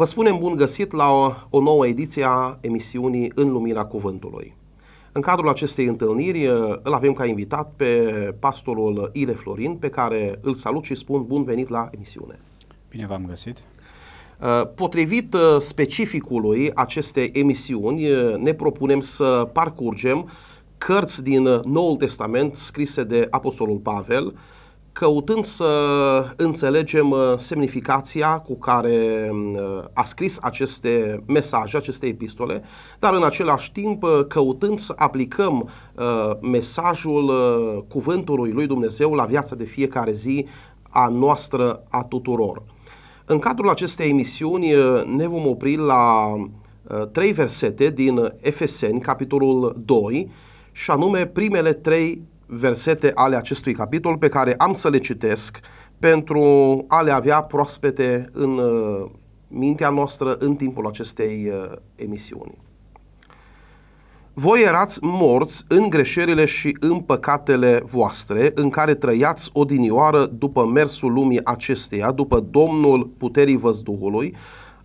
Vă spunem bun găsit la o, o nouă ediție a emisiunii În Lumina Cuvântului. În cadrul acestei întâlniri eh, îl avem ca invitat pe pastorul Ile Florin, pe care îl salut și spun bun venit la emisiune. Bine v-am găsit! Eh, potrivit eh, specificului acestei emisiuni, ne propunem să parcurgem cărți din Noul Testament scrise de Apostolul Pavel, căutând să înțelegem uh, semnificația cu care uh, a scris aceste mesaje, aceste epistole, dar în același timp uh, căutând să aplicăm mesajul cuvântului lui Dumnezeu la viața de fiecare zi a noastră, a tuturor. În cadrul acestei emisiuni ne vom opri la trei versete din Efeseni, capitolul 2, și anume primele trei versete ale acestui capitol pe care am să le citesc pentru a le avea proaspete în uh, mintea noastră în timpul acestei uh, emisiuni. Voi erați morți în greșelile și în păcatele voastre, în care trăiați odinioară după mersul lumii acesteia, după Domnul puterii văzduhului,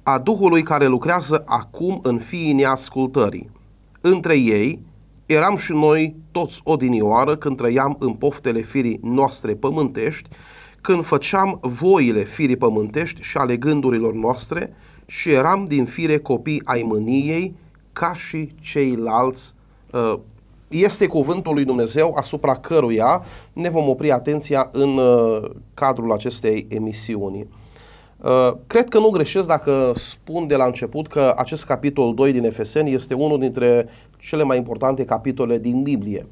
a Duhului care lucrează acum în fiii neascultării. Între ei, eram și noi toți odinioară când trăiam în poftele firii noastre pământești, când făceam voile firii pământești și ale gândurilor noastre și eram din fire copii ai mâniei ca și ceilalți. Uh, este cuvântul lui Dumnezeu asupra căruia ne vom opri atenția în uh, cadrul acestei emisiuni. Uh, cred că nu greșesc dacă spun de la început că acest capitol 2 din Efeseni este unul dintre cele mai importante capitole din Biblie.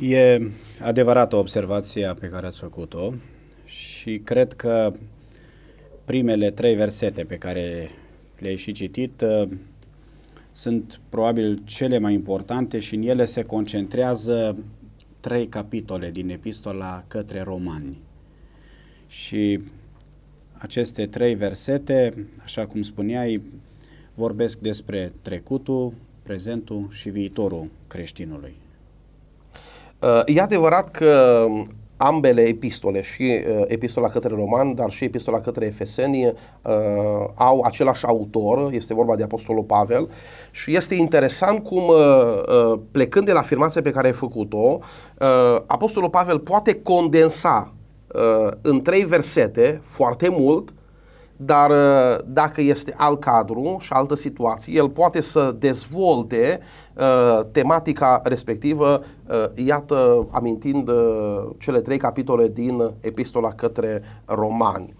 E adevărată observația pe care ați făcut-o și cred că primele trei versete pe care le-ai și citit uh, sunt probabil cele mai importante și în ele se concentrează trei capitole din epistola către romani. Și aceste trei versete, așa cum spuneai, vorbesc despre trecutul, prezentul și viitorul creștinului. Uh, e adevărat că ambele epistole, și uh, epistola către roman, dar și epistola către efeseni, uh, au același autor, este vorba de Apostolul Pavel, și este interesant cum, plecând de la afirmația pe care ai făcut-o, Apostolul Pavel poate condensa în trei versete, foarte mult, dar uh, dacă este alt cadru și altă situație, el poate să dezvolte uh, tematica respectivă, uh, iată, amintind uh, cele trei capitole din epistola către romani.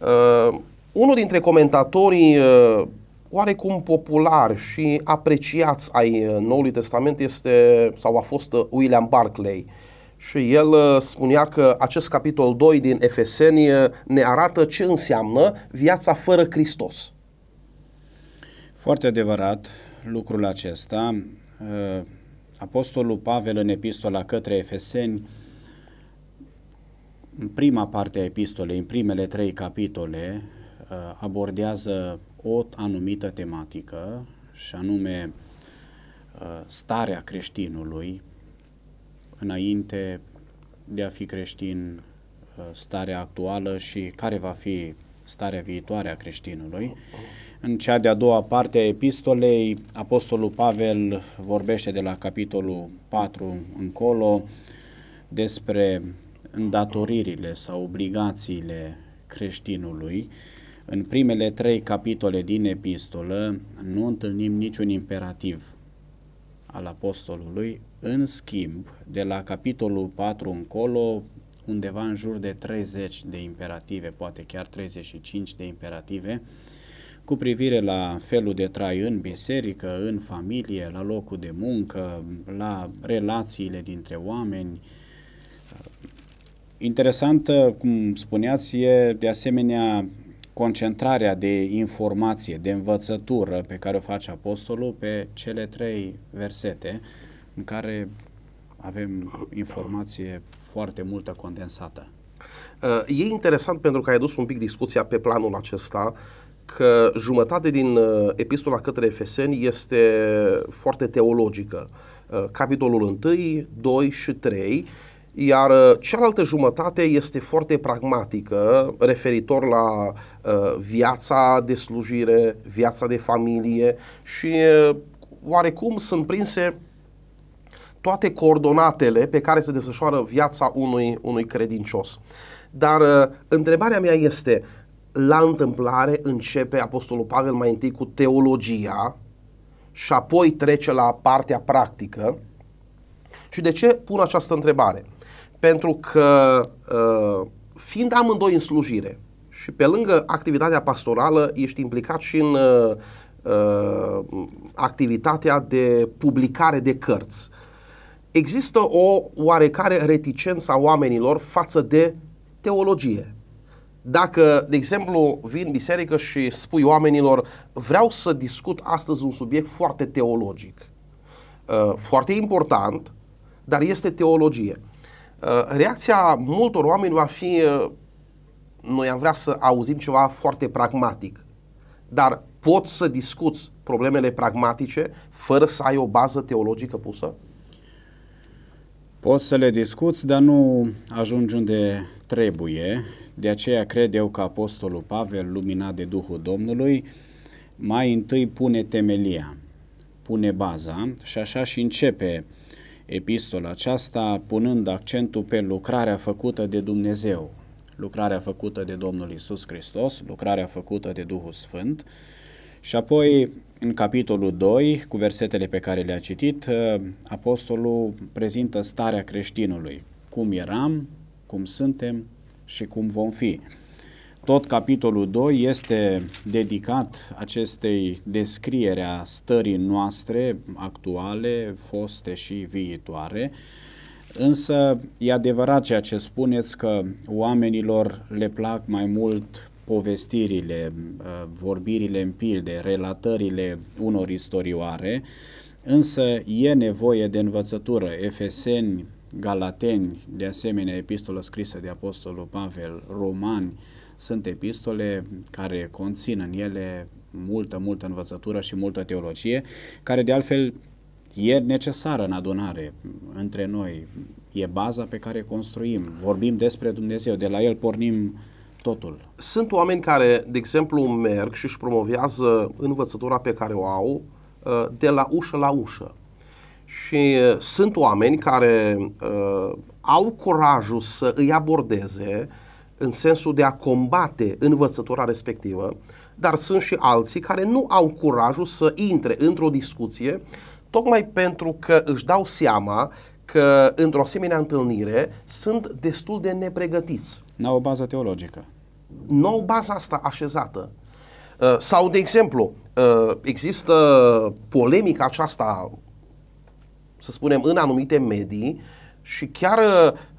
Uh, unul dintre comentatorii uh, oarecum popular și apreciați ai uh, Noului Testament este sau a fost uh, William Barclay. Uh, și el uh, spunea că acest capitol 2 din Efeseni uh, ne arată ce înseamnă viața fără Hristos. Foarte adevărat lucrul acesta. Uh, Apostolul Pavel în epistola către Efeseni, în prima parte a epistolei, în primele trei capitole, abordează o anumită tematică și anume starea creștinului, înainte de a fi creștin uh, starea actuală și care va fi starea viitoare a creștinului. În cea de-a doua parte a epistolei, Apostolul Pavel vorbește de la capitolul 4 încolo despre îndatoririle sau obligațiile creștinului. În primele trei capitole din epistolă nu întâlnim niciun imperativ al apostolului, în schimb, de la capitolul 4 încolo, undeva în jur de 30 de imperative, poate chiar 35 de imperative, cu privire la felul de trai în biserică, în familie, la locul de muncă, la relațiile dintre oameni. interesant, cum spuneați, e de asemenea concentrarea de informație, de învățătură pe care o face apostolul pe cele trei versete, în care avem informație foarte multă condensată. Uh, e interesant pentru că ai dus un pic discuția pe planul acesta că jumătate din uh, epistola către Efeseni este foarte teologică. Uh, capitolul 1, 2 și 3 iar cealaltă jumătate este foarte pragmatică referitor la uh, viața de slujire, viața de familie și uh, oarecum sunt prinse toate coordonatele pe care se desfășoară viața unui, unui credincios. Dar uh, întrebarea mea este, la întâmplare începe Apostolul Pavel mai întâi cu teologia și apoi trece la partea practică. Și de ce pun această întrebare? Pentru că uh, fiind amândoi în slujire și pe lângă activitatea pastorală ești implicat și în uh, activitatea de publicare de cărți. Uh, există o oarecare reticență a oamenilor față de teologie. Dacă, de exemplu, vin biserică și spui oamenilor vreau să discut astăzi un subiect foarte teologic, uh, foarte important, dar este teologie. Uh, reacția multor oameni va fi uh, noi am vrea să auzim ceva foarte pragmatic, dar poți să discuți problemele pragmatice fără să ai o bază teologică pusă? Poți să le discuți, dar nu ajungi unde trebuie. De aceea cred eu că Apostolul Pavel, luminat de Duhul Domnului, mai întâi pune temelia, pune baza și așa și începe epistola aceasta, punând accentul pe lucrarea făcută de Dumnezeu, lucrarea făcută de Domnul Isus Hristos, lucrarea făcută de Duhul Sfânt și apoi în capitolul 2, cu versetele pe care le-a citit, uh, apostolul prezintă starea creștinului, cum eram, cum suntem și cum vom fi. Tot capitolul 2 este dedicat acestei descriere a stării noastre actuale, foste și viitoare, Însă e adevărat ceea ce spuneți că oamenilor le plac mai mult povestirile, uh, vorbirile în pilde, relatările unor istorioare, însă e nevoie de învățătură. Efeseni, Galateni, de asemenea epistola scrisă de Apostolul Pavel, Romani, sunt epistole care conțin în ele multă, multă învățătură și multă teologie, care de altfel e necesară în adunare între noi. E baza pe care construim. Vorbim despre Dumnezeu, de la El pornim totul? Sunt oameni care, de exemplu, merg și își promovează învățătura pe care o au uh, de la ușă la ușă. Și uh, sunt oameni care uh, au curajul să îi abordeze în sensul de a combate învățătura respectivă, dar sunt și alții care nu au curajul să intre într-o discuție, tocmai pentru că își dau seama că într-o asemenea întâlnire sunt destul de nepregătiți. N-au o bază teologică nu au baza asta așezată. Uh, sau, de exemplu, uh, există polemica aceasta, să spunem, în anumite medii și chiar,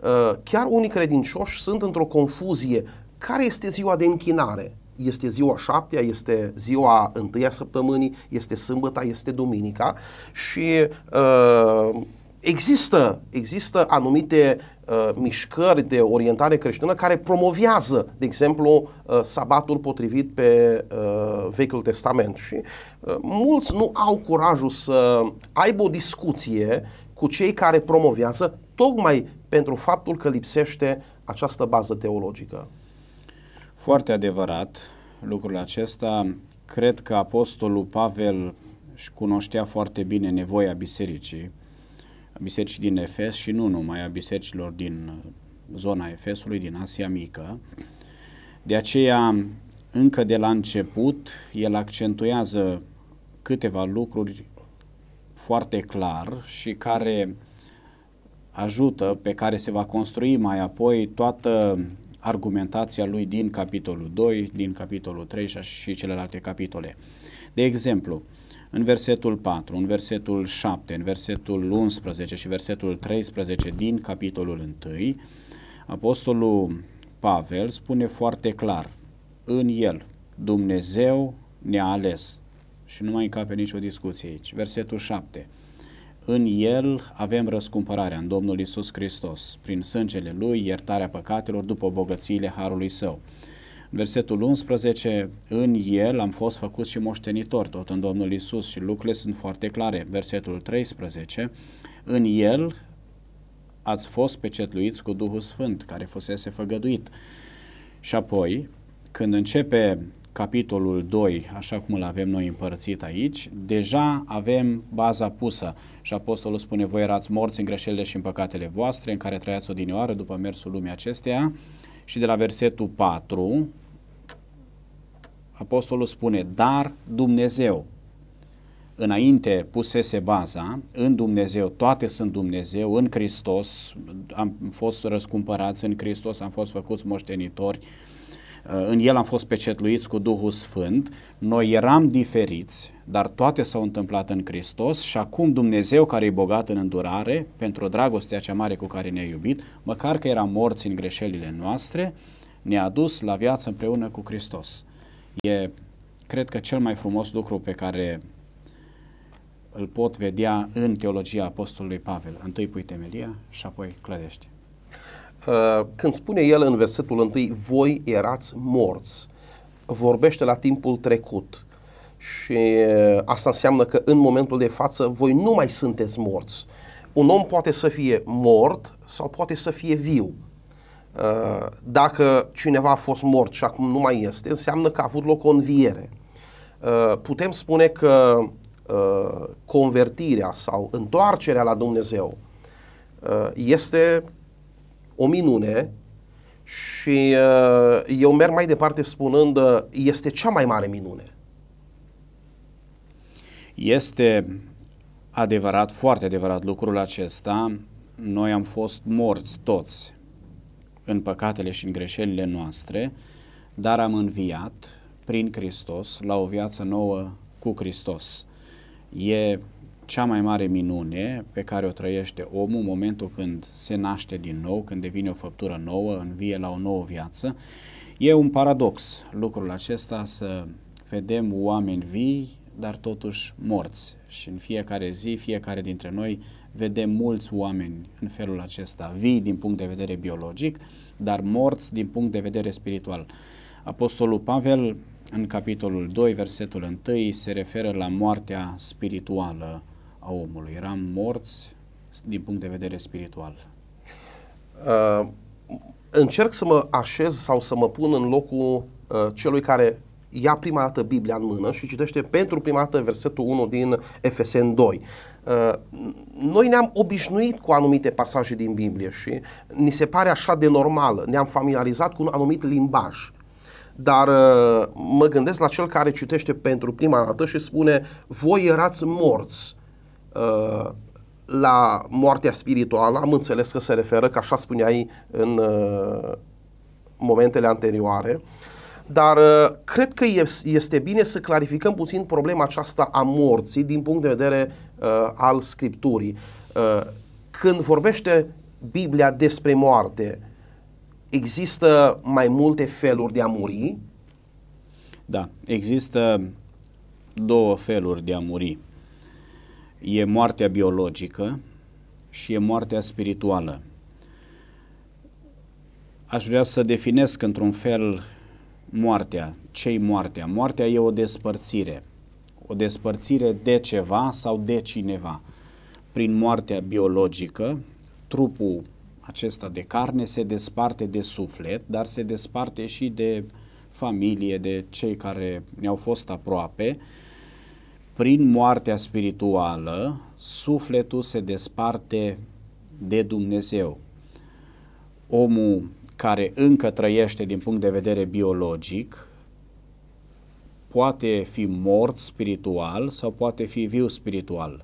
uh, chiar unii credincioși sunt într-o confuzie. Care este ziua de închinare? Este ziua șaptea, este ziua întâia săptămânii, este sâmbăta, este duminica și uh, există, există anumite uh, mișcări de orientare creștină care promovează, de exemplu, uh, sabatul potrivit pe uh, Vechiul Testament. Și uh, mulți nu au curajul să aibă o discuție cu cei care promovează, tocmai pentru faptul că lipsește această bază teologică. Foarte adevărat lucrul acesta. Cred că Apostolul Pavel își cunoștea foarte bine nevoia bisericii bisericii din Efes și nu numai a bisericilor din uh, zona Efesului, din Asia Mică. De aceea, încă de la început, el accentuează câteva lucruri foarte clar și care ajută, pe care se va construi mai apoi toată argumentația lui din capitolul 2, din capitolul 3 și, și celelalte capitole. De exemplu, în versetul 4, în versetul 7, în versetul 11 și versetul 13 din capitolul 1, Apostolul Pavel spune foarte clar, în el Dumnezeu ne-a ales. Și nu mai încape nicio discuție aici. Versetul 7. În El avem răscumpărarea în Domnul Isus Hristos, prin sângele Lui, iertarea păcatelor după bogățiile Harului Său. Versetul 11, în el am fost făcut și moștenitor, tot în Domnul Isus și lucrurile sunt foarte clare. Versetul 13, în el ați fost pecetluiți cu Duhul Sfânt, care fusese făgăduit. Și apoi, când începe capitolul 2, așa cum îl avem noi împărțit aici, deja avem baza pusă și apostolul spune, voi erați morți în greșelile și în păcatele voastre, în care trăiați odinioară după mersul lumii acesteia, și de la versetul 4, apostolul spune, dar Dumnezeu, înainte pusese baza, în Dumnezeu, toate sunt Dumnezeu, în Hristos, am fost răscumpărați în Hristos, am fost făcuți moștenitori, uh, în El am fost pecetluiți cu Duhul Sfânt, noi eram diferiți, dar toate s-au întâmplat în Hristos și acum Dumnezeu care e bogat în îndurare, pentru dragostea cea mare cu care ne-a iubit, măcar că eram morți în greșelile noastre, ne-a dus la viață împreună cu Hristos. E, cred că, cel mai frumos lucru pe care îl pot vedea în teologia apostolului Pavel. Întâi pui temelia și apoi clădește. Uh, când spune el în versetul întâi, voi erați morți, vorbește la timpul trecut. Și uh, asta înseamnă că în momentul de față voi nu mai sunteți morți. Un om poate să fie mort sau poate să fie viu. Uh, dacă cineva a fost mort și acum nu mai este, înseamnă că a avut loc o înviere. Uh, putem spune că uh, convertirea sau întoarcerea la Dumnezeu este o minune și eu merg mai departe spunând este cea mai mare minune. Este adevărat, foarte adevărat lucrul acesta. Noi am fost morți toți în păcatele și în greșelile noastre, dar am înviat prin Hristos la o viață nouă cu Hristos. E cea mai mare minune pe care o trăiește omul în momentul când se naște din nou, când devine o făptură nouă, învie la o nouă viață. E un paradox lucrul acesta să vedem oameni vii, dar totuși morți. Și în fiecare zi, fiecare dintre noi vedem mulți oameni în felul acesta, vii din punct de vedere biologic, dar morți din punct de vedere spiritual. Apostolul Pavel, în capitolul 2, versetul 1, se referă la moartea spirituală a omului. Eram morți din punct de vedere spiritual. Uh, încerc să mă așez sau să mă pun în locul uh, celui care ia prima dată Biblia în mână și citește pentru prima dată versetul 1 din Efesen 2. Uh, noi ne-am obișnuit cu anumite pasaje din Biblie și ni se pare așa de normal. ne-am familiarizat cu un anumit limbaj dar uh, mă gândesc la cel care citește pentru prima dată și spune voi erați morți uh, la moartea spirituală, am înțeles că se referă, că așa spuneai în momentele anterioare, uh, dar uh, cred că este bine să clarificăm puțin problema aceasta a morții din punct de vedere uh, al Scripturii. Uh, când vorbește Biblia despre moarte, există mai multe feluri de a muri? Da, există două feluri de a muri. E moartea biologică și e moartea spirituală. Aș vrea să definesc într-un fel moartea. Cei moartea? Moartea e o despărțire. O despărțire de ceva sau de cineva. Prin moartea biologică, trupul acesta de carne se desparte de suflet, dar se desparte și de familie, de cei care ne-au fost aproape. Prin moartea spirituală, sufletul se desparte de Dumnezeu. Omul care încă trăiește din punct de vedere biologic poate fi mort spiritual sau poate fi viu spiritual.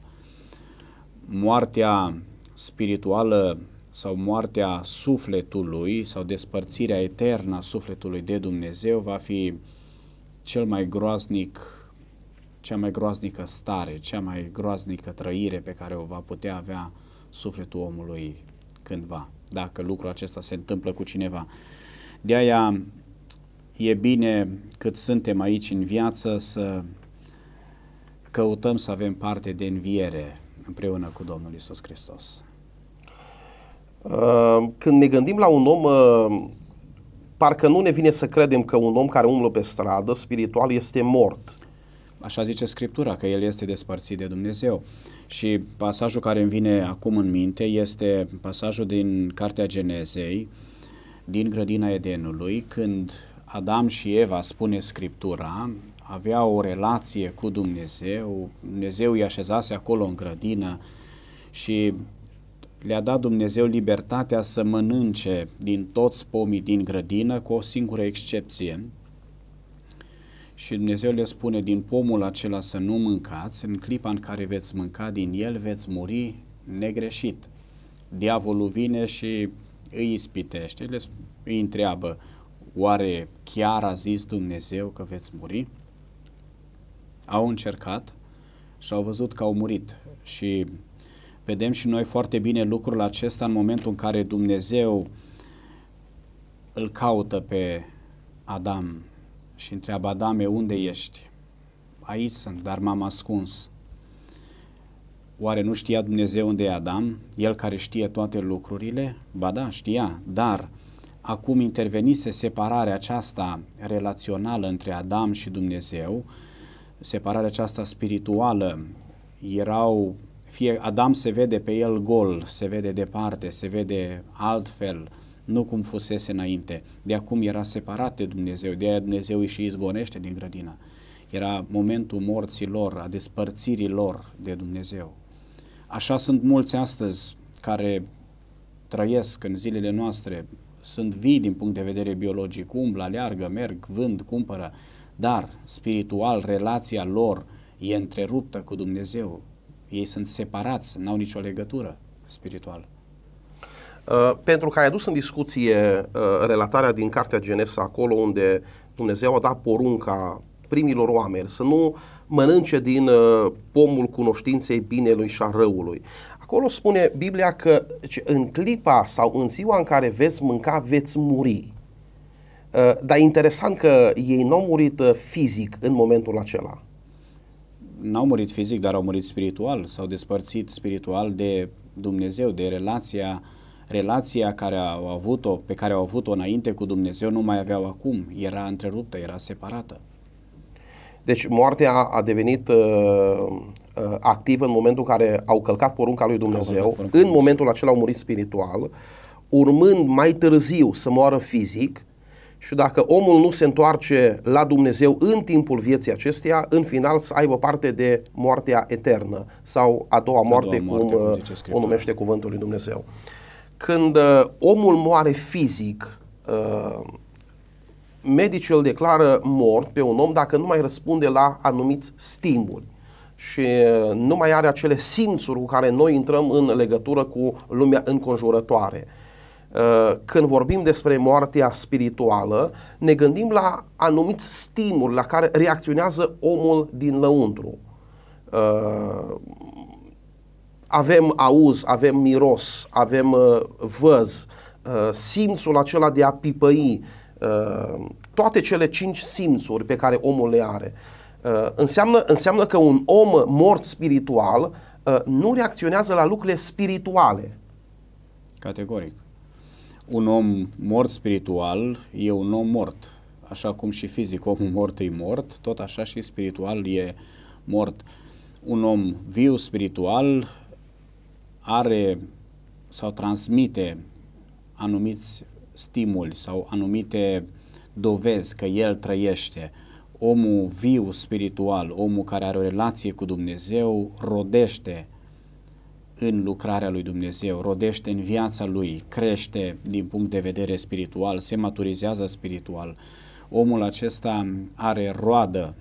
Moartea spirituală sau moartea sufletului sau despărțirea eternă a sufletului de Dumnezeu va fi cel mai groaznic, cea mai groaznică stare, cea mai groaznică trăire pe care o va putea avea sufletul omului cândva dacă lucrul acesta se întâmplă cu cineva. De aia e bine cât suntem aici în viață să căutăm să avem parte de înviere împreună cu Domnul Isus Hristos. Uh, când ne gândim la un om, uh, parcă nu ne vine să credem că un om care umblă pe stradă spiritual este mort. Așa zice Scriptura, că el este despărțit de Dumnezeu. Uh, și pasajul care îmi vine acum în minte este pasajul din Cartea Genezei, din Grădina Edenului, când Adam și Eva, spune Scriptura, aveau o relație cu Dumnezeu, Dumnezeu i-a așezase acolo în grădină și le-a dat Dumnezeu libertatea să mănânce din toți pomii din grădină, cu o singură excepție, și Dumnezeu le spune din pomul acela să nu mâncați, în clipa în care veți mânca din el veți muri negreșit. Diavolul vine și îi ispitește, le, îi întreabă, oare chiar a zis Dumnezeu că veți muri? Au încercat și au văzut că au murit și vedem și noi foarte bine lucrul acesta în momentul în care Dumnezeu îl caută pe Adam și întreabă Adame, unde ești? Aici sunt, dar m-am ascuns. Oare nu știa Dumnezeu unde e Adam? El care știe toate lucrurile? Ba da, știa, dar acum intervenise separarea aceasta relațională între Adam și Dumnezeu, separarea aceasta spirituală, erau, fie Adam se vede pe el gol, se vede departe, se vede altfel, uh, nu cum fusese înainte. De acum era separat de Dumnezeu, de aia Dumnezeu îi și izgonește din grădina. Era momentul morții lor, a despărțirii lor de Dumnezeu. Așa sunt mulți astăzi care trăiesc în zilele noastre, sunt vii din punct de vedere biologic, umblă, aleargă, merg, vând, cumpără, dar spiritual relația lor e întreruptă cu Dumnezeu. Ei sunt separați, n-au nicio legătură spirituală. Uh, pentru că ai adus în discuție uh, relatarea din Cartea Genesa, acolo unde Dumnezeu a dat porunca primilor oameni să nu mănânce din uh, pomul cunoștinței binelui și a răului. Acolo spune Biblia că deci, în clipa sau în ziua în care veți mânca, veți muri. Uh, dar e interesant că ei nu au murit uh, fizic în momentul acela. N-au murit fizic, dar au murit spiritual, s-au despărțit spiritual de Dumnezeu, de relația uh, relația care au avut-o, pe care au avut-o înainte cu Dumnezeu nu mai aveau acum, era întreruptă, era separată. Deci moartea a devenit uh, uh, activă în momentul în care au călcat porunca lui Dumnezeu, porunca în Dumnezeu. momentul acela au murit spiritual, urmând mai târziu să moară fizic și dacă omul nu se întoarce la Dumnezeu în timpul vieții acesteia, în final să aibă parte de moartea eternă sau a doua moarte, a doua moarte cum, cum uh, o numește cuvântul lui Dumnezeu. Când uh, omul moare fizic, uh, medicul îl declară mort pe un om dacă nu mai răspunde la anumiți stimuli și uh, nu mai are acele simțuri cu care noi intrăm în legătură cu lumea înconjurătoare. Uh, când vorbim despre moartea spirituală, ne gândim la anumiți stimuli la care reacționează omul din lăuntru. Uh, avem auz, avem miros, avem uh, văz, uh, simțul acela de a pipăi, uh, toate cele cinci simțuri pe care omul le are. Uh, înseamnă, înseamnă că un om mort spiritual uh, nu reacționează la lucrurile spirituale. Categoric. Un om mort spiritual e un om mort. Așa cum și fizic omul mort e mort, tot așa și spiritual e mort. Un om viu spiritual are sau transmite anumiți stimuli sau anumite dovezi că el trăiește, omul viu spiritual, omul care are o relație cu Dumnezeu, rodește în lucrarea lui Dumnezeu, rodește în viața lui, crește din punct de vedere spiritual, se maturizează spiritual. Omul acesta are roadă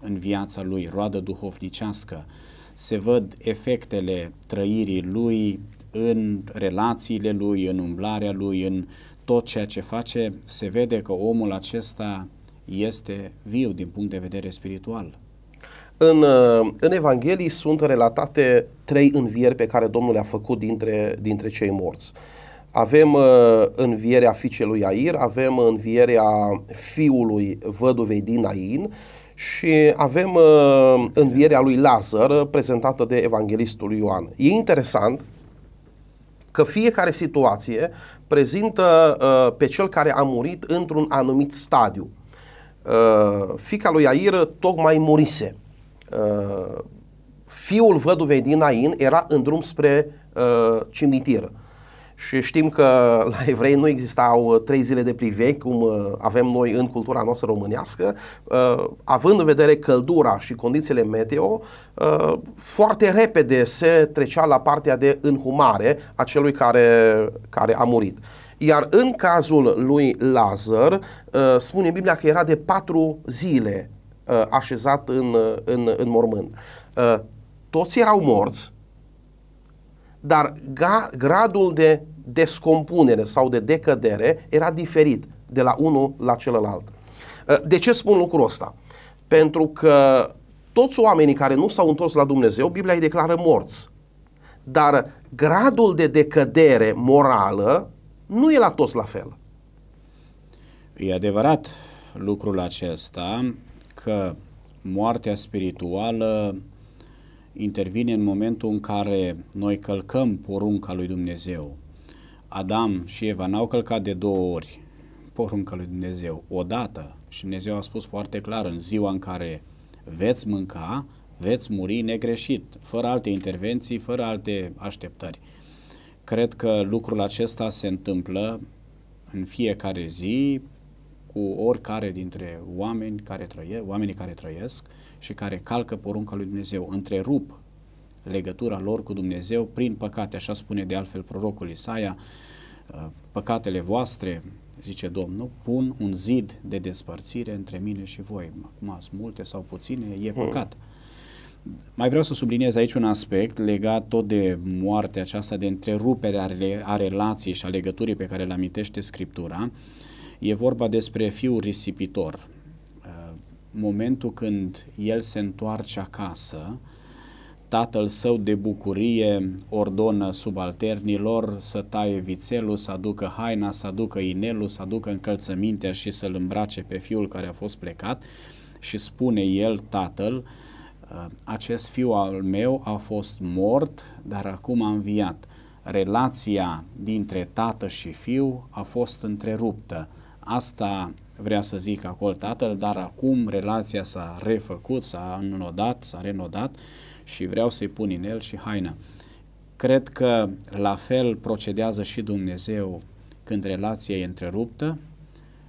în viața lui, roadă duhovnicească se văd efectele trăirii lui în relațiile lui, în umblarea lui, în tot ceea ce face, se vede că omul acesta este viu din punct de vedere spiritual. În, uh, în Evanghelii sunt relatate trei învieri pe care Domnul le-a făcut dintre, dintre cei morți. Avem uh, învierea fiicelui Air, avem învierea fiului văduvei din Ain și avem uh, învierea lui Lazar uh, prezentată de Evanghelistul Ioan. E interesant că fiecare situație prezintă uh, pe cel care a murit într-un anumit stadiu. Uh, fica lui Air tocmai murise. Uh, fiul văduvei din Ain era în drum spre uh, cimitir. Și știm că la evrei nu existau uh, trei zile de priveg, cum uh, avem noi în cultura noastră românească, uh, având în vedere căldura și condițiile meteo, foarte repede se trecea la partea de înhumare a celui care, care a murit. Iar în cazul lui Lazar, spune Biblia că era de patru zile așezat în, în, în mormânt. Toți erau morți, dar ga, gradul de descompunere sau de decădere era diferit de la unul la celălalt. Ă, de ce spun lucrul ăsta? Pentru că toți oamenii care nu s-au întors la Dumnezeu, Biblia îi declară morți. Dar gradul de decădere morală nu e la toți la fel. E adevărat lucrul acesta că moartea spirituală intervine în momentul în care noi călcăm porunca lui Dumnezeu. Adam și Eva n-au călcat de două ori porunca lui Dumnezeu, odată. Și Dumnezeu a spus foarte clar, în ziua în care veți mânca, veți muri negreșit, fără alte intervenții, fără alte așteptări. Cred că lucrul acesta se întâmplă în fiecare zi cu oricare dintre oameni care trăie, oamenii care trăiesc și care calcă porunca lui Dumnezeu, întrerup legătura lor cu Dumnezeu prin păcate, așa spune de altfel prorocul Isaia, ă, păcatele voastre, zice Domnul, pun un zid de despărțire între mine și voi. Acum sunt multe sau puține, e hmm. păcat. Mm. Mai vreau să subliniez aici un aspect legat tot de moartea aceasta, de întrerupere a relației și a legăturii pe care le amintește Scriptura. E vorba despre fiul risipitor momentul când el se întoarce acasă, tatăl său de bucurie ordonă subalternilor să taie vițelul, să aducă haina, să aducă inelul, să aducă încălțămintea și să-l îmbrace pe fiul care a fost plecat și spune el, tatăl, uh, acest fiu al meu a fost mort, dar acum a înviat. Relația dintre tată și fiu a fost întreruptă Asta vrea să zic acolo tatăl, dar acum relația s-a refăcut, s-a înnodat, s-a renodat și vreau să-i pun în el și haina. Cred că la fel procedează și Dumnezeu când relația e întreruptă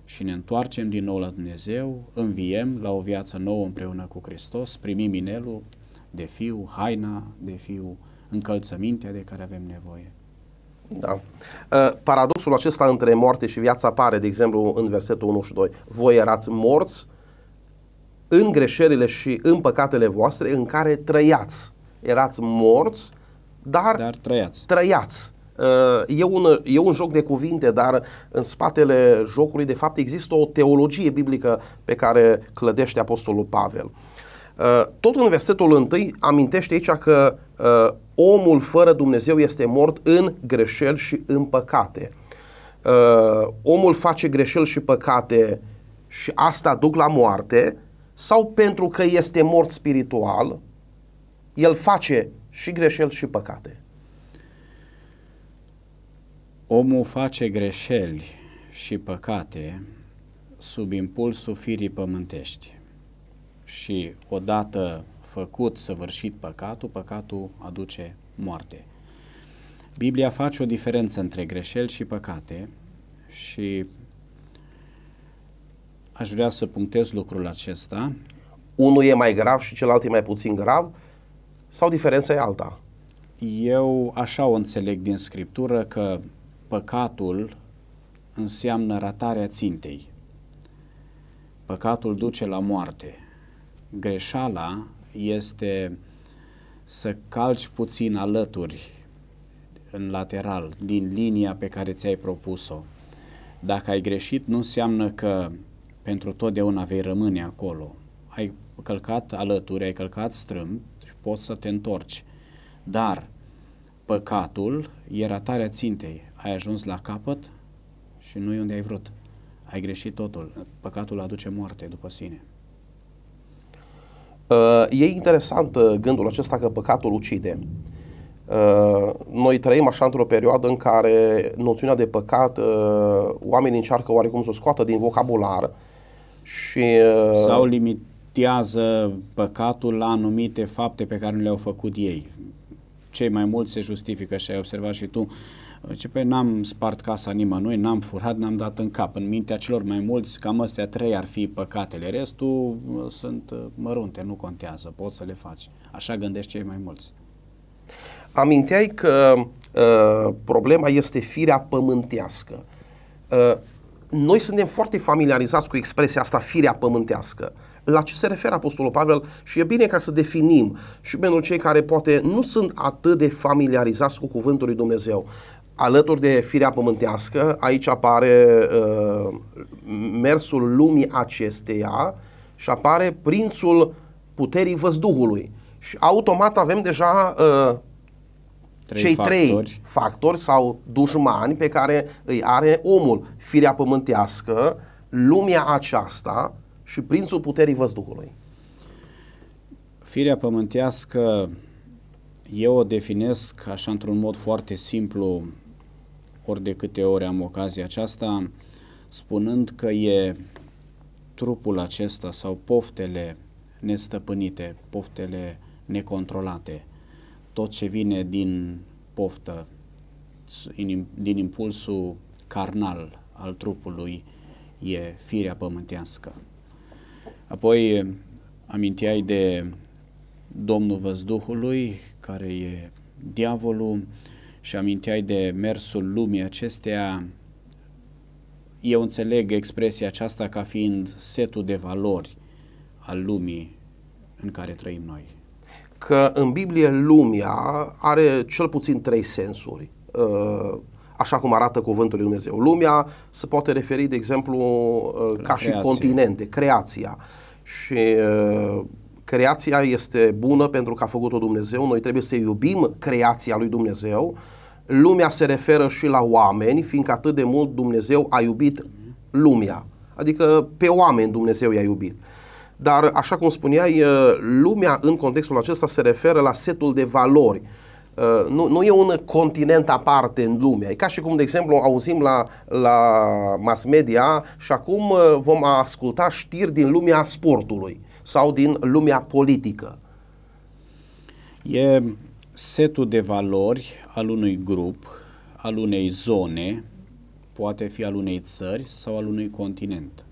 și ne întoarcem din nou la Dumnezeu, înviem la o viață nouă împreună cu Hristos, primim inelul de fiu, haina de fiu, încălțămintea de care avem nevoie. Da. Ă, paradoxul acesta între moarte și viață apare, de exemplu, în versetul 1 și 2. Voi erați morți în greșelile și în păcatele voastre în care trăiați. Erați morți, dar, dar trăiați. trăiați. Ă, e un, e un joc de cuvinte, dar în spatele jocului, de fapt, există o teologie biblică pe care clădește Apostolul Pavel. Ă, tot în versetul 1 amintește aici că uh, omul fără Dumnezeu este mort în greșeli și în păcate. Uh, omul face greșeli și păcate și asta duc la moarte sau pentru că este mort spiritual, el face și greșeli și păcate. Omul face greșeli și păcate sub impulsul firii pământești și odată făcut, săvârșit păcatul, păcatul aduce moarte. Biblia face o diferență între greșeli și păcate și aș vrea să punctez lucrul acesta. Unul e mai grav și celălalt e mai puțin grav sau diferența e alta? Eu așa o înțeleg din Scriptură că păcatul înseamnă ratarea țintei. Păcatul duce la moarte. Greșala este să calci puțin alături în lateral din linia pe care ți-ai propus-o. Dacă ai greșit, nu înseamnă că pentru totdeauna vei rămâne acolo. Ai călcat alături, ai călcat strâmb și poți să te întorci. Dar păcatul e ratarea țintei. Ai ajuns la capăt și nu e unde ai vrut. Ai greșit totul. Păcatul aduce moarte după sine. Uh, e interesant uh, gândul acesta că păcatul ucide. Uh, noi trăim așa într-o perioadă în care noțiunea de păcat, uh, oamenii încearcă oarecum să o scoată din vocabular și... Uh, Sau limitează păcatul la anumite fapte pe care nu le-au făcut ei. Cei mai mulți se justifică și ai observat și tu uh, ce pe păi, n-am spart casa nimănui, n-am furat, n-am dat în cap. În mintea celor mai mulți, cam astea trei ar fi păcatele. Restul uh, sunt uh, mărunte, nu contează, poți să le faci. Așa gândesc cei mai mulți. Aminteai că uh, problema este firea pământească. Uh, noi suntem foarte familiarizați cu expresia asta, firea pământească. La ce se referă Apostolul Pavel? Și e bine ca să definim și pentru cei care poate nu sunt atât de familiarizați cu Cuvântul lui Dumnezeu alături de firea pământească, aici apare uh, mersul lumii acesteia și apare prințul puterii văzduhului. Și automat avem deja uh, trei cei factori. trei factori sau dușmani pe care îi are omul. Firea pământească, lumea aceasta și prințul puterii văzduhului. Firea pământească eu o definesc așa într-un mod foarte simplu ori de câte ori am ocazia aceasta, spunând că e trupul acesta sau poftele nestăpânite, poftele necontrolate, tot ce vine din poftă, din impulsul carnal al trupului, e firea pământească. Apoi aminteai de Domnul Văzduhului, care e diavolul, și aminteai de mersul lumii acestea, eu înțeleg expresia aceasta ca fiind setul de valori al lumii în care trăim noi. Că în Biblie lumea are cel puțin trei sensuri. Uh, așa cum arată cuvântul lui Dumnezeu. Lumea se poate referi, de exemplu, uh, ca și și continente, creația. Și uh, creația este bună pentru că a făcut-o Dumnezeu, noi trebuie să iubim creația lui Dumnezeu, uh, lumea se referă și la oameni, fiindcă atât de mult Dumnezeu a iubit lumea. Adică pe oameni Dumnezeu i-a iubit. Dar, așa cum spuneai, uh, lumea în contextul acesta se referă la setul de valori. Uh, nu, nu e un continent aparte în lume. E ca și cum, de exemplu, auzim la, la mass media și acum uh, vom asculta știri din lumea sportului sau din lumea politică. E setul de valori al unui grup, al unei zone, poate fi al unei țări sau al unui continent.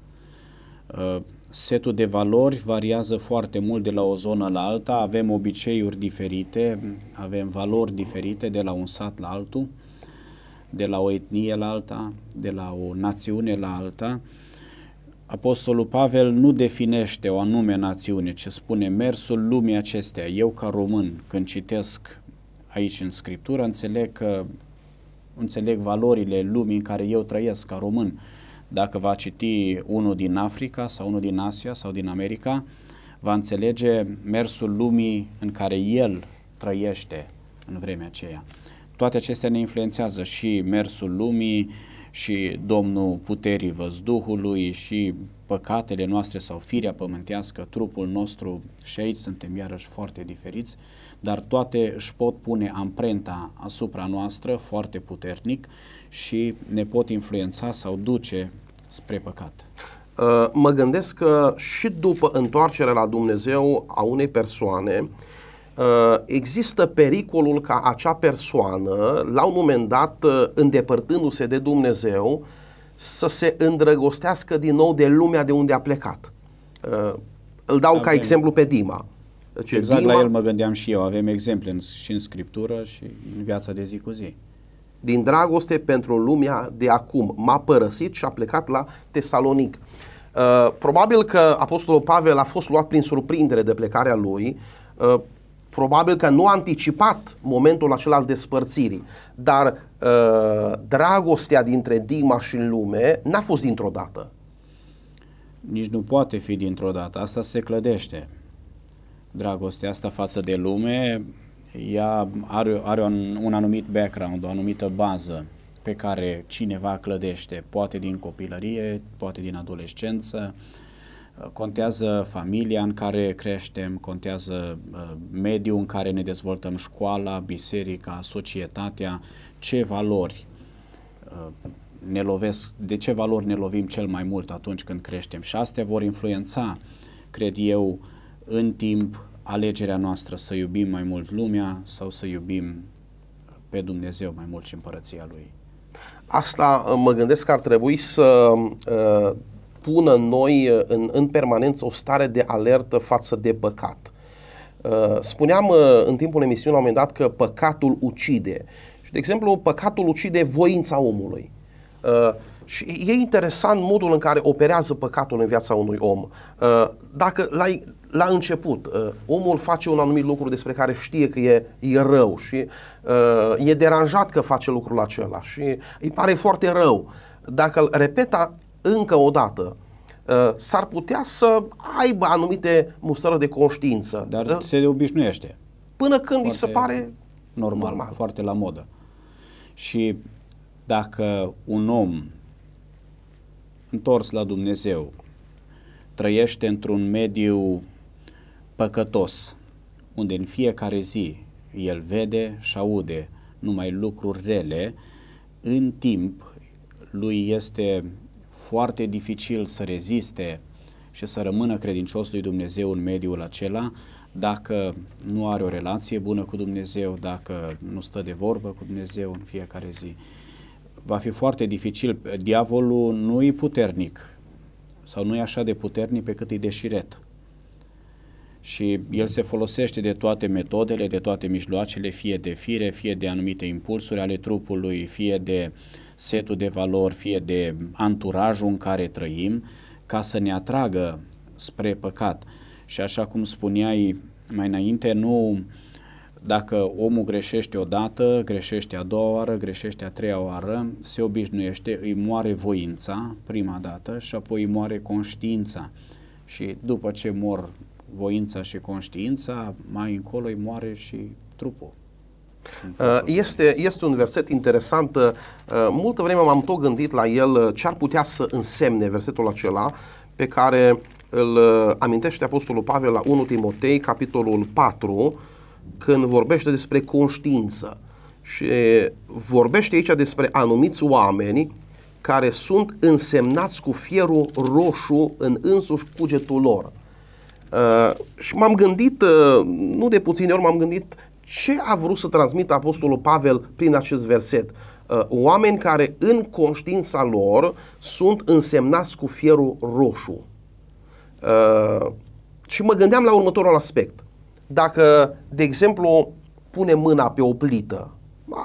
Uh, setul de valori variază foarte mult de la o zonă la alta, avem obiceiuri diferite, avem valori diferite de la un sat la altul, de la o etnie la alta, de la o națiune la alta. Apostolul Pavel nu definește o anume națiune, ci spune mersul lumii acesteia. Eu ca român, când citesc aici în Scriptură, înțeleg că înțeleg valorile lumii în care eu trăiesc ca român. Dacă va citi unul din Africa sau unul din Asia sau din America, va înțelege mersul lumii în care el trăiește în vremea aceea. Toate acestea ne influențează și mersul lumii, uh, și Domnul puterii văzduhului și păcatele noastre sau firea pământească, trupul nostru și aici suntem iarăși foarte diferiți, dar toate își pot pune amprenta asupra noastră foarte puternic și ne pot influența sau duce spre păcat. Uh, mă gândesc că și după întoarcerea la Dumnezeu a unei persoane, uh, Uh, există pericolul ca acea persoană, la un moment dat, uh, îndepărtându-se de Dumnezeu, să se îndrăgostească din nou de lumea de unde a plecat. Uh, îl dau Avem. ca exemplu pe Dima. Deci, exact Dima, la el mă gândeam și eu. Avem exemple în, și în Scriptură și în viața de zi cu zi. Din dragoste pentru lumea de acum. M-a părăsit și a plecat la Tesalonic. Uh, probabil că Apostolul Pavel a fost luat prin surprindere de plecarea lui. Uh, probabil că nu a anticipat momentul acela al despărțirii, dar uh, dragostea dintre Dima și lume n-a fost dintr-o dată. Nici nu poate fi dintr-o dată, asta se clădește. Dragostea asta față de lume, ea are, are un, un anumit background, o anumită bază pe care cineva clădește, poate din copilărie, poate din adolescență, uh, Contează familia în care creștem, contează uh, mediul în care ne dezvoltăm școala, biserica, societatea, ce valori uh, ne lovesc, de ce valori ne lovim cel mai mult atunci când creștem și astea vor influența, cred eu, în timp alegerea noastră să iubim mai mult lumea sau să iubim pe Dumnezeu mai mult și împărăția Lui. Asta uh, mă gândesc că ar trebui să pună în noi uh, în, în permanență o stare de alertă față de păcat. Uh, spuneam uh, în timpul emisiunii la un moment dat că păcatul ucide. Și, de exemplu, păcatul ucide voința omului. Și e interesant modul în care operează păcatul în viața unui om. Dacă la, la început omul face un anumit lucru despre care știe că e, e rău și e deranjat că face lucrul acela și îi pare foarte rău, dacă îl repeta încă o dată, uh, s-ar putea să aibă anumite mustrări de conștiință. Dar da? se obișnuiește. Până când foarte îi se pare normal, normal, foarte la modă. Și dacă un om întors la Dumnezeu trăiește într-un mediu păcătos, unde în fiecare zi el vede și aude numai lucruri rele, în timp lui este foarte dificil să reziste și să rămână credincios lui Dumnezeu în mediul acela dacă nu are o relație bună cu Dumnezeu, dacă nu stă de vorbă cu Dumnezeu în fiecare zi. Va fi foarte dificil. Diavolul nu e puternic sau nu e așa de puternic pe cât e deșiret. Și el se folosește de toate metodele, de toate mijloacele, fie de fire, fie de anumite impulsuri ale trupului, fie de uh, setul de valori, fie de anturajul în care trăim, ca să ne atragă spre păcat. Și așa cum spuneai mai înainte, nu dacă omul greșește odată, greșește a doua oară, greșește a treia oară, se obișnuiește, îi moare voința prima dată și apoi îi moare conștiința. Și după ce mor voința și conștiința, mai încolo îi moare și trupul. Uh, este, este un verset interesant. Uh, multă vreme m-am tot gândit la el uh, ce ar putea să însemne versetul acela pe care îl amintește Apostolul Pavel la 1 Timotei, capitolul 4, când vorbește despre conștiință. Și vorbește aici despre anumiți oameni care sunt însemnați cu fierul roșu în însuși cugetul lor. Uh, și m-am gândit, uh, nu de puține ori m-am gândit ce a vrut să transmită Apostolul Pavel prin acest verset? Uh, oameni care în conștiința lor sunt însemnați cu fierul roșu. Uh, și mă gândeam la următorul aspect. Dacă, de exemplu, pune mâna pe o plită,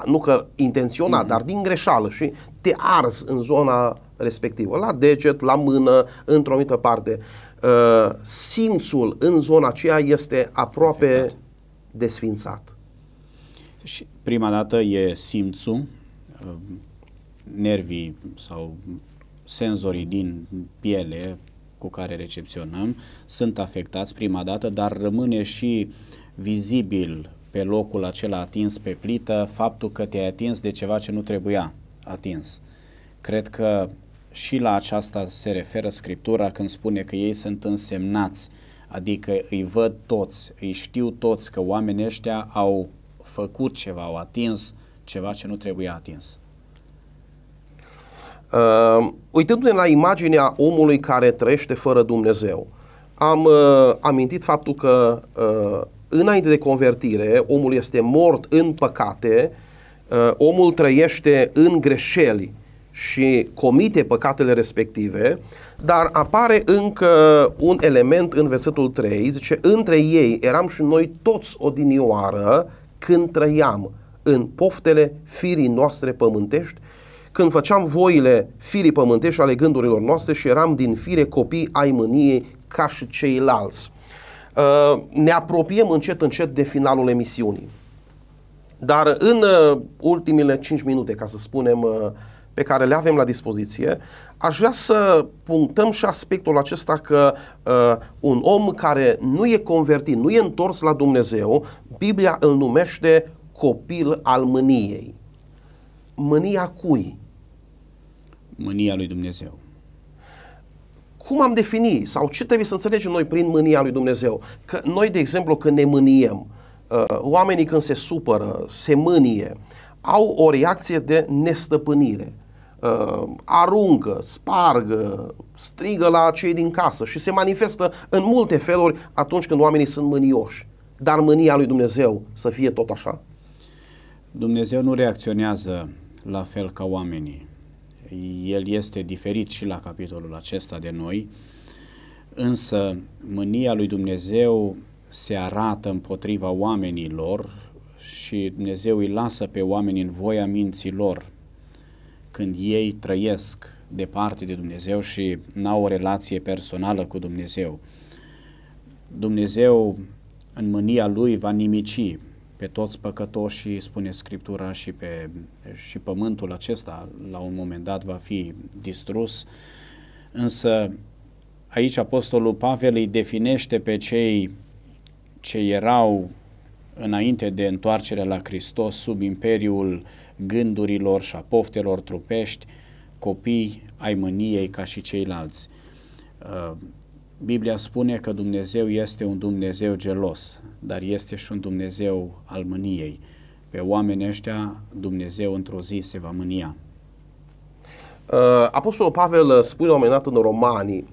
nu că intenționat, mm-hmm. dar din greșeală și te arzi în zona respectivă, la deget, la mână, într-o anumită parte, uh, simțul în zona aceea este aproape afectat desfințat. Și prima dată e simțul, uh, nervii sau senzorii din piele cu care recepționăm sunt afectați prima dată, dar rămâne și vizibil pe locul acela atins pe plită faptul că te-ai atins de ceva ce nu trebuia atins. Cred că și la aceasta se referă Scriptura când spune că ei sunt însemnați Adică îi văd toți, îi știu toți că oamenii ăștia au făcut ceva, au atins ceva ce nu trebuia atins. Uh, uitându-ne la imaginea omului care trăiește fără Dumnezeu, am uh, amintit faptul că uh, înainte de convertire omul este mort în păcate, uh, omul trăiește în greșeli, și comite păcatele respective, dar apare încă un element în versetul 3, zice, între ei eram și noi toți odinioară când trăiam în poftele firii noastre pământești, când făceam voile firii pământești ale gândurilor noastre și eram din fire copii ai mâniei ca și ceilalți. Uh, ne apropiem încet, încet de finalul emisiunii. Dar în uh, ultimele 5 minute, ca să spunem, uh, pe care le avem la dispoziție, aș vrea să punctăm și aspectul acesta că uh, un om care nu e convertit, nu e întors la Dumnezeu, Biblia îl numește copil al mâniei. Mânia cui? Mânia lui Dumnezeu. Cum am defini sau ce trebuie să înțelegem noi prin mânia lui Dumnezeu? Că noi, de exemplu, când ne mâniem, uh, oamenii când se supără, se mânie, au o reacție de nestăpânire uh, aruncă, spargă, strigă la cei din casă și se manifestă în multe feluri atunci când oamenii sunt mânioși. Dar mânia lui Dumnezeu să fie tot așa? Dumnezeu nu reacționează la fel ca oamenii. El este diferit și la capitolul acesta de noi, însă mânia lui Dumnezeu se arată împotriva oamenilor și Dumnezeu îi lasă pe oameni în voia minții lor când ei trăiesc departe de Dumnezeu și n-au o relație personală cu Dumnezeu. Dumnezeu în mânia lui va nimici pe toți păcătoșii, spune Scriptura, și, pe, și pământul acesta la un moment dat va fi distrus. Însă aici Apostolul Pavel îi definește pe cei ce erau înainte de întoarcerea la Hristos sub imperiul gândurilor și a poftelor trupești, copii ai mâniei ca și ceilalți. Uh, Biblia spune că Dumnezeu este un Dumnezeu gelos, dar este și un Dumnezeu al mâniei. Pe oamenii ăștia Dumnezeu într-o zi se va mânia. Uh, Apostolul Pavel uh, spune o în Romani,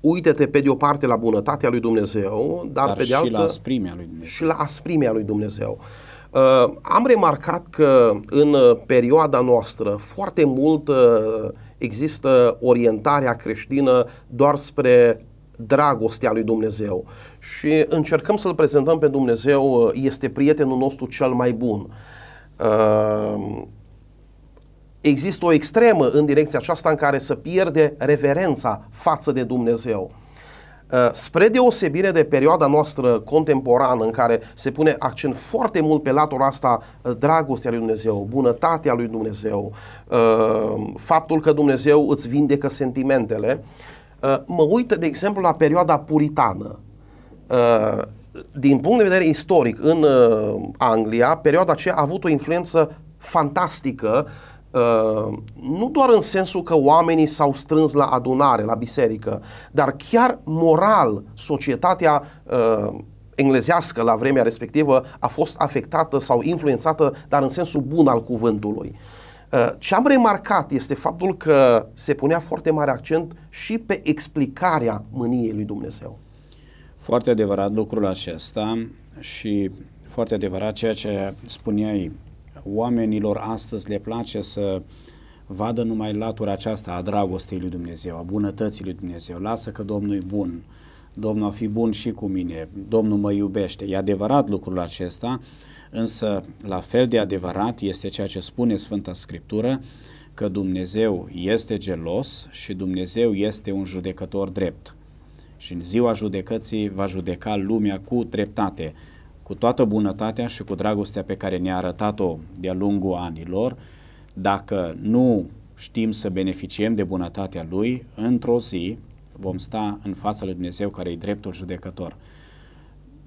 uite-te pe de o parte la bunătatea lui Dumnezeu, dar, dar pe de altă... și la asprimea lui Dumnezeu. Și la asprimea lui Dumnezeu. Uh, Uh, am remarcat că în uh, perioada noastră foarte mult uh, există orientarea creștină doar spre dragostea lui Dumnezeu și încercăm să-L prezentăm pe Dumnezeu, uh, este prietenul nostru cel mai bun. Uh, există o extremă în direcția aceasta în care să pierde reverența față de Dumnezeu. Uh, spre deosebire de perioada noastră contemporană în care se pune accent foarte mult pe latura asta uh, dragostea lui Dumnezeu, bunătatea lui Dumnezeu, uh, faptul că Dumnezeu îți vindecă sentimentele, mă uit, de exemplu, la perioada puritană. Din punct de vedere istoric, în Anglia, perioada aceea a avut o influență fantastică uh, Uh, nu doar în sensul că oamenii s-au strâns la adunare, la biserică, dar chiar moral, societatea uh, englezească la vremea respectivă a fost afectată sau influențată, dar în sensul bun al cuvântului. Uh, ce am remarcat este faptul că se punea foarte mare accent și pe explicarea mâniei lui Dumnezeu. Foarte adevărat lucrul acesta și foarte adevărat ceea ce spuneai oamenilor astăzi le place să vadă numai latura aceasta a dragostei lui Dumnezeu, a bunătății lui Dumnezeu. Lasă că Domnul e bun, Domnul a fi bun și cu mine, Domnul mă iubește. E adevărat lucrul acesta, însă la fel de adevărat este ceea ce spune Sfânta Scriptură, că Dumnezeu este gelos și Dumnezeu este un judecător drept. Și în ziua judecății va judeca lumea cu dreptate cu toată bunătatea și cu dragostea pe care ne-a arătat-o de-a lungul anilor, dacă nu știm să beneficiem de bunătatea Lui, într-o zi vom sta în fața lui Dumnezeu care e dreptul judecător.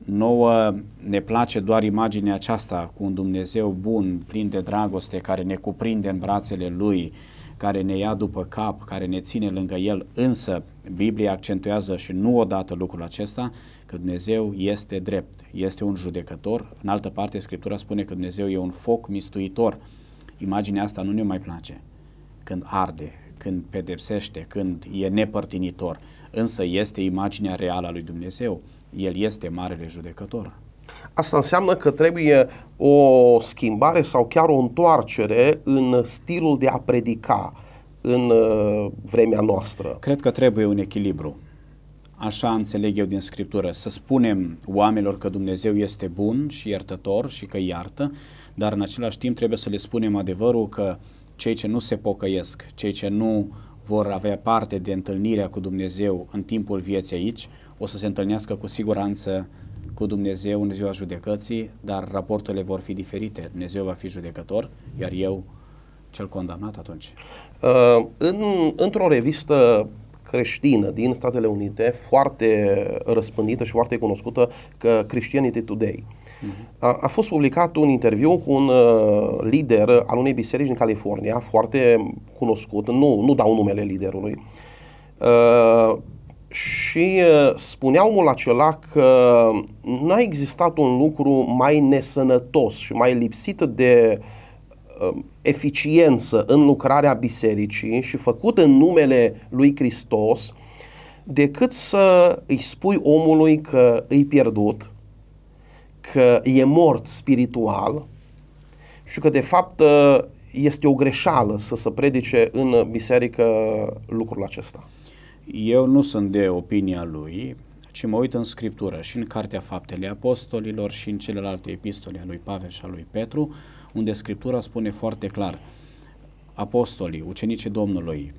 Nouă ne place doar imaginea aceasta cu un Dumnezeu bun, plin de dragoste, care ne cuprinde în brațele Lui, uh, care ne ia după cap, care ne ține lângă El, însă Biblia accentuează și nu odată lucrul acesta, că Dumnezeu este drept, este un judecător. În altă parte, Scriptura spune că Dumnezeu e un foc mistuitor. Imaginea asta nu ne mai place. Când arde, când pedepsește, când e nepărtinitor, însă este imaginea reală a lui Dumnezeu. El este marele judecător. Asta înseamnă că trebuie o schimbare sau chiar o întoarcere în stilul de a predica în uh, vremea noastră. Cred că trebuie un echilibru. Așa înțeleg eu din Scriptură. Să spunem oamenilor că Dumnezeu este bun și iertător și că iartă, dar în același timp trebuie să le spunem adevărul că cei ce nu se pocăiesc, cei ce nu vor avea parte de întâlnirea cu Dumnezeu în timpul vieții aici, o să se întâlnească cu siguranță cu Dumnezeu în ziua judecății, dar raportele vor fi diferite. Dumnezeu va fi judecător, iar eu cel condamnat atunci. Uh, în, într-o revistă creștină din Statele Unite, foarte răspândită și foarte cunoscută, că Christianity Today. Mhm. A, a fost publicat un interviu cu un uh, lider al unei biserici din California, foarte cunoscut, nu, nu dau numele liderului, uh, și spunea omul acela că n-a existat un lucru mai nesănătos și mai lipsit de eficiență în lucrarea bisericii și făcut în numele lui Hristos decât să îi spui omului că îi pierdut, că e mort spiritual și că de fapt este o greșeală să se predice în biserică lucrul acesta eu nu sunt de opinia lui, ci mă uit în Scriptură și în Cartea Faptele Apostolilor și în celelalte epistole a lui Pavel și a lui Petru, unde Scriptura spune foarte clar, apostolii, ucenicii Domnului,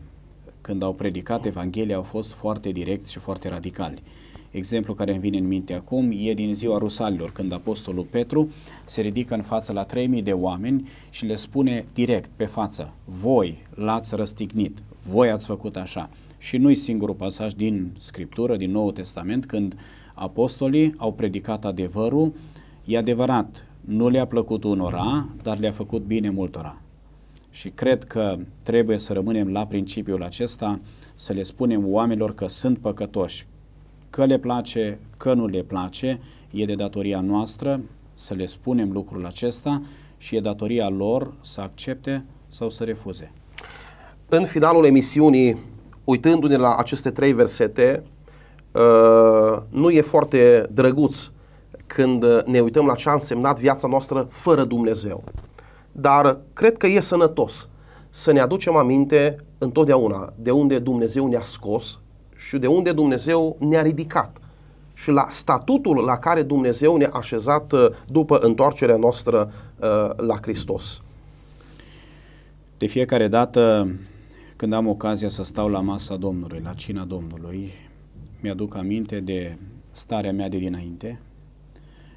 când au predicat Evanghelia, au fost foarte direcți și foarte radicali. Exemplu care îmi vine în minte acum e din ziua Rusalilor, când apostolul Petru se ridică în față la 3000 de oameni și le spune direct pe față, voi l-ați răstignit, voi ați făcut așa. Și nu-i singurul pasaj din Scriptură, din Noul Testament, când apostolii au predicat adevărul, e adevărat, nu le-a plăcut unora, dar le-a făcut bine multora. Și cred că trebuie să rămânem la principiul acesta, să le spunem oamenilor că sunt păcătoși, că le place, că nu le place, e de datoria noastră să le spunem lucrul acesta și e datoria lor să accepte sau să refuze. În finalul emisiunii, uitându-ne la aceste trei versete, uh, nu e foarte drăguț când ne uităm la ce a însemnat viața noastră fără Dumnezeu. Dar cred că e sănătos să ne aducem aminte întotdeauna de unde Dumnezeu ne-a scos și de unde Dumnezeu ne-a ridicat și la statutul la care Dumnezeu ne-a așezat uh, după întoarcerea noastră uh, la Hristos. De fiecare dată când am ocazia să stau la masa Domnului, la cina Domnului, mi-aduc aminte de starea mea de dinainte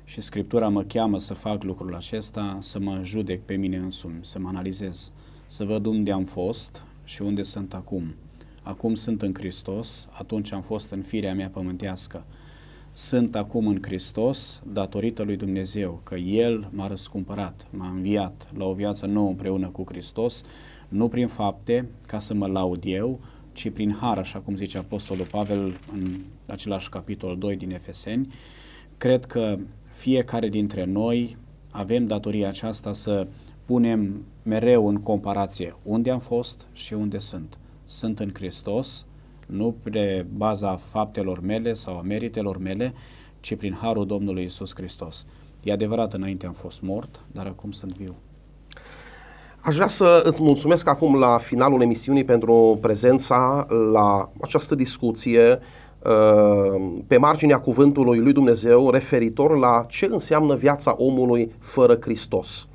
și Scriptura mă cheamă să fac lucrul acesta, să mă judec pe mine însumi, să mă analizez, să văd unde am fost și unde sunt acum. Acum sunt în Hristos, atunci am fost în firea mea pământească sunt acum în Hristos datorită lui Dumnezeu, că El m-a răscumpărat, m-a înviat la o viață nouă împreună cu Hristos, nu prin fapte, ca să mă laud eu, ci prin har, așa cum zice Apostolul Pavel în același capitol 2 din Efeseni. Cred că fiecare dintre noi avem datoria aceasta să punem mereu în comparație unde am fost și unde sunt. Sunt în Hristos, nu pe baza faptelor mele sau a meritelor mele, ci prin harul Domnului Isus Hristos. E adevărat, înainte am fost mort, dar acum sunt viu. Aș vrea să îți mulțumesc acum la finalul emisiunii pentru prezența la această discuție uh, pe marginea cuvântului lui Dumnezeu referitor la ce înseamnă viața omului fără Hristos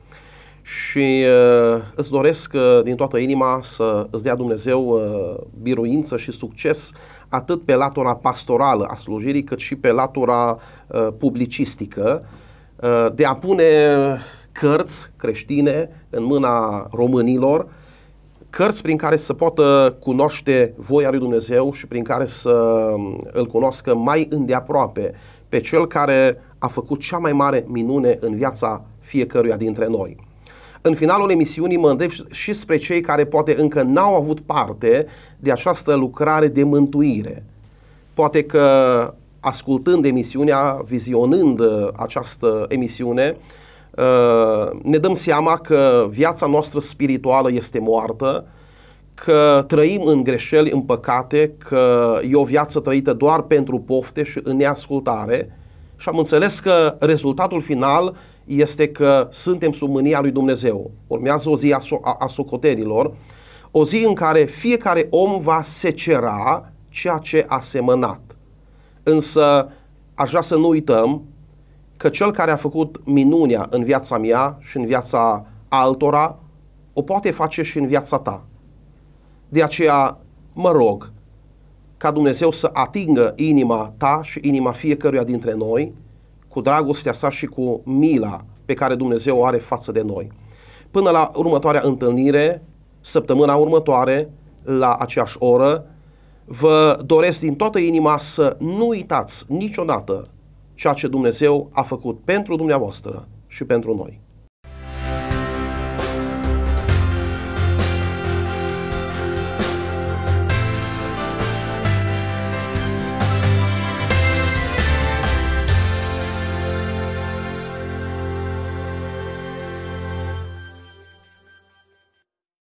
și uh, îți doresc uh, din toată inima să îți dea Dumnezeu uh, biruință și succes atât pe latura pastorală a slujirii, cât și pe latura uh, publicistică, uh, de a pune cărți creștine în mâna românilor, cărți prin care să poată cunoaște voia lui Dumnezeu și prin care să um, îl cunoască mai îndeaproape pe cel care a făcut cea mai mare minune în viața fiecăruia dintre noi. În finalul emisiunii mă îndrept și spre cei care poate încă n-au avut parte de această lucrare de mântuire. Poate că ascultând emisiunea, vizionând uh, această emisiune, uh, ne dăm seama că viața noastră spirituală este moartă, că trăim în greșeli, în păcate, că e o viață trăită doar pentru pofte și în neascultare și am înțeles că rezultatul final este că suntem sub mânia lui Dumnezeu. Urmează o zi a, so- a socoterilor, o zi în care fiecare om va secera ceea ce a semănat. Însă aș vrea să nu uităm că cel care a făcut minunea în viața mea și în viața altora, o poate face și în viața ta. De aceea mă rog ca Dumnezeu să atingă inima ta și inima fiecăruia dintre noi cu dragostea sa și cu mila pe care Dumnezeu o are față de noi. Până la următoarea întâlnire, săptămâna următoare, la aceeași oră, vă doresc din toată inima să nu uitați niciodată ceea ce Dumnezeu a făcut pentru dumneavoastră și pentru noi.